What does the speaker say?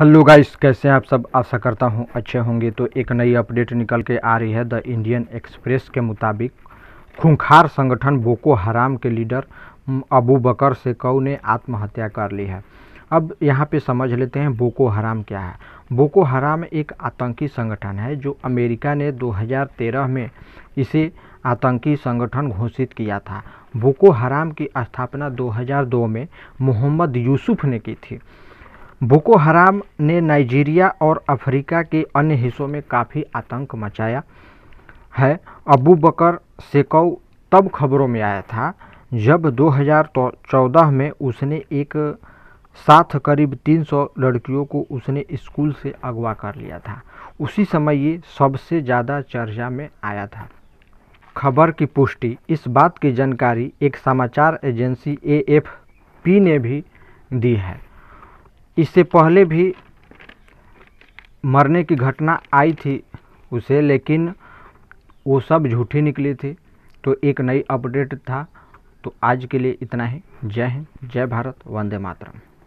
hello guys कैसे हैं आप सब आशा करता हूं अच्छे होंगे तो एक नई अपडेट निकल के आ रही है द इंडियन एक्सप्रेस के मुताबिक खूंखार संगठन बोको हराम के लीडर अबू बकर सेकऊ ने आत्महत्या कर ली है अब यहाँ पे समझ लेते हैं बोको हराम क्या है बोको हराम एक आतंकी संगठन है जो अमेरिका ने 2013 में इसे आतंकी संगठन घोषित किया था बोको हराम की स्थापना दो में मोहम्मद यूसुफ ने की थी बोको हराम ने नाइजीरिया और अफ्रीका के अन्य हिस्सों में काफ़ी आतंक मचाया है अबू बकर सेकौ तब खबरों में आया था जब 2014 में उसने एक साथ करीब 300 लड़कियों को उसने स्कूल से अगवा कर लिया था उसी समय ये सबसे ज़्यादा चर्चा में आया था खबर की पुष्टि इस बात की जानकारी एक समाचार एजेंसी ए एफ पी ने भी दी है इससे पहले भी मरने की घटना आई थी उसे लेकिन वो सब झूठी निकली थी तो एक नई अपडेट था तो आज के लिए इतना ही जय हिंद जय भारत वंदे मातरम